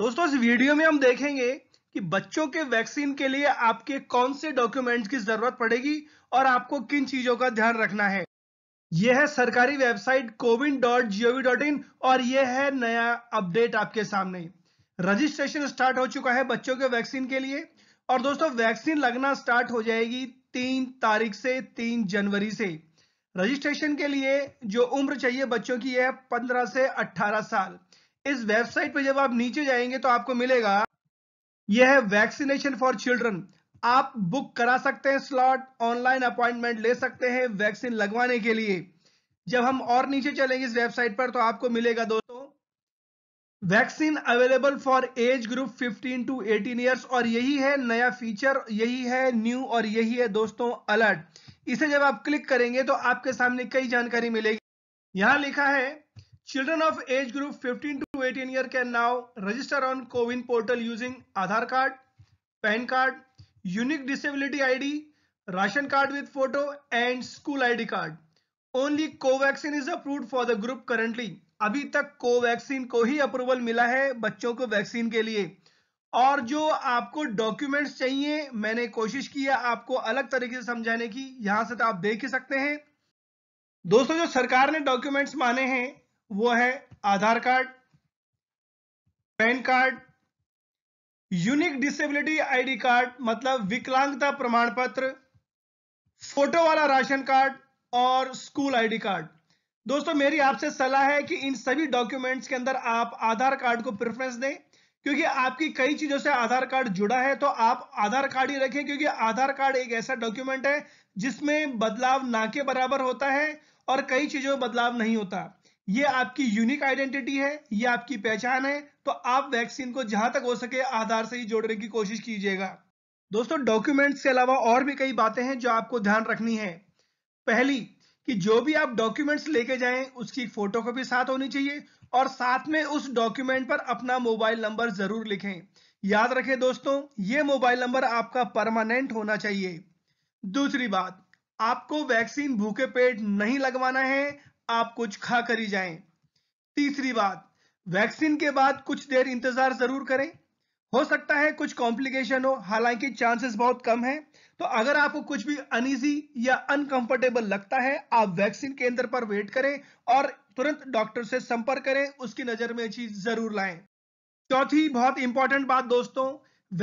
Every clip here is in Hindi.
दोस्तों इस वीडियो में हम देखेंगे कि बच्चों के वैक्सीन के लिए आपके कौन से डॉक्यूमेंट्स की जरूरत पड़ेगी और आपको किन चीजों का ध्यान रखना है यह है सरकारी website CoWIN dot G O V dot in और यह है नया अपडेट आपके सामने रजिस्ट्रेशन स्टार्ट हो चुका है बच्चों के वैक्सीन के लिए और दोस्तों वैक्सीन लगना स्टार्ट हो जाएगी तीन तारीख से तीन जनवरी से रजिस्ट्रेशन के लिए जो उम्र चाहिए बच्चों की है पंद्रह से अट्ठारह साल इस वेबसाइट पे जब आप नीचे जाएंगे तो आपको मिलेगा यह है वैक्सीनेशन फॉर चिल्ड्रन आप बुक करा सकते हैं स्लॉट ऑनलाइन अपॉइंटमेंट ले सकते हैं वैक्सीन लगवाने के लिए जब हम और नीचे चलेंगे इस वेबसाइट पर तो आपको मिलेगा दोस्तों vaccine available for age group 15 to 18 years और यही है नया फीचर यही है न्यू और यही है दोस्तों अलर्ट इसे जब आप क्लिक करेंगे तो आपके सामने कई जानकारी मिलेगी यहां लिखा है Children of age group 15 to 18 year can now register on Cowin portal using Aadhaar card, PAN card, unique disability ID, ration card with photo and school ID card. Only Covaxin is approved for the group currently. अभी तक कोवैक्सीन को ही अप्रूवल मिला है बच्चों को वैक्सीन के लिए और जो आपको डॉक्यूमेंट्स चाहिए मैंने कोशिश की है आपको अलग तरीके से समझाने की यहां से तो आप देख ही सकते हैं दोस्तों जो सरकार ने डॉक्यूमेंट्स माने हैं वो है Aadhaar card pan card unique disability ID card मतलब विकलांगता प्रमाण पत्र फोटो वाला राशन कार्ड और स्कूल आईडी कार्ड दोस्तों मेरी आपसे सलाह है कि इन सभी डॉक्यूमेंट्स के अंदर आप आधार कार्ड को प्रेफरेंस दें क्योंकि आपकी कई चीजों से आधार कार्ड जुड़ा है तो आप आधार कार्ड ही रखें क्योंकि आधार कार्ड एक ऐसा डॉक्यूमेंट है जिसमें बदलाव ना के बराबर होता है और कई चीजों में बदलाव नहीं होता ये आपकी यूनिक आइडेंटिटी है ये आपकी पहचान है तो आप वैक्सीन को जहां तक हो सके आधार से ही जोड़ने की कोशिश कीजिएगा दोस्तों डॉक्यूमेंट्स के अलावा और भी कई बातें हैं जो आपको ध्यान रखनी है पहली कि जो भी आप डॉक्यूमेंट्स लेके जाएं उसकी फोटोकॉपी साथ होनी चाहिए और साथ में उस डॉक्यूमेंट पर अपना मोबाइल नंबर जरूर लिखें याद रखें दोस्तों ये मोबाइल नंबर आपका परमानेंट होना चाहिए दूसरी बात आपको वैक्सीन भूखे पेट नहीं लगवाना है आप कुछ खा कर ही जाए तीसरी बात वैक्सीन के बाद कुछ देर इंतजार जरूर करें हो सकता है कुछ कॉम्प्लिकेशन हो हालांकि चांसेस बहुत कम है तो अगर आपको कुछ भी अनइजी या अनकंफर्टेबल लगता है आप वैक्सीन केंद्र पर वेट करें और तुरंत डॉक्टर से संपर्क करें उसकी नजर में चीज जरूर लाएं चौथी बहुत इंपॉर्टेंट बात दोस्तों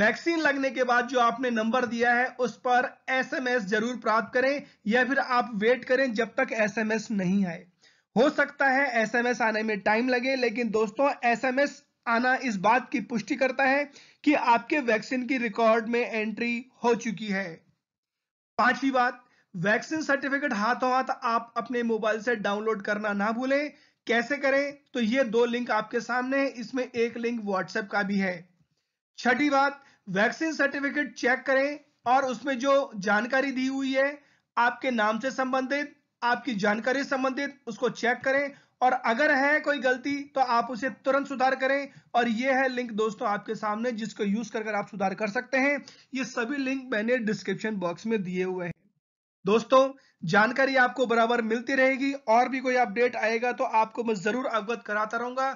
वैक्सीन लगने के बाद जो आपने नंबर दिया है उस पर एसएमएस जरूर प्राप्त करें या फिर आप वेट करें जब तक एसएमएस नहीं आए हो सकता है एसएमएस आने में टाइम लगे लेकिन दोस्तों एसएमएस आना इस बात की पुष्टि करता है कि आपके वैक्सीन की रिकॉर्ड में एंट्री हो चुकी है पांचवी बात वैक्सीन सर्टिफिकेट हाथों हाथ आप अपने मोबाइल से डाउनलोड करना ना भूलें कैसे करें तो ये दो लिंक आपके सामने है इसमें एक लिंक व्हाट्सएप का भी है छठी बात वैक्सीन सर्टिफिकेट चेक करें और उसमें जो जानकारी दी हुई है आपके नाम से संबंधित आपकी जानकारी संबंधित उसको चेक करें और अगर है कोई गलती तो आप उसे तुरंत सुधार करें और ये है लिंक दोस्तों आपके सामने जिसको यूज कर आप सुधार कर सकते हैं ये सभी लिंक मैंने डिस्क्रिप्शन बॉक्स में दिए हुए हैं दोस्तों जानकारी आपको बराबर मिलती रहेगी और भी कोई अपडेट आएगा तो आपको मैं जरूर अवगत कराता रहूंगा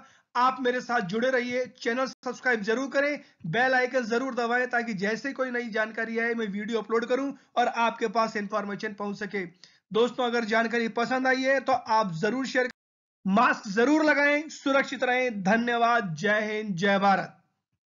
आप मेरे साथ जुड़े रहिए चैनल सब्सक्राइब जरूर करें बेल आइकन जरूर दबाएं ताकि जैसे कोई नई जानकारी आए मैं वीडियो अपलोड करूं और आपके पास इंफॉर्मेशन पहुंच सके दोस्तों अगर जानकारी पसंद आई है तो आप जरूर शेयर मास्क जरूर लगाएं सुरक्षित रहें धन्यवाद जय हिंद जय भारत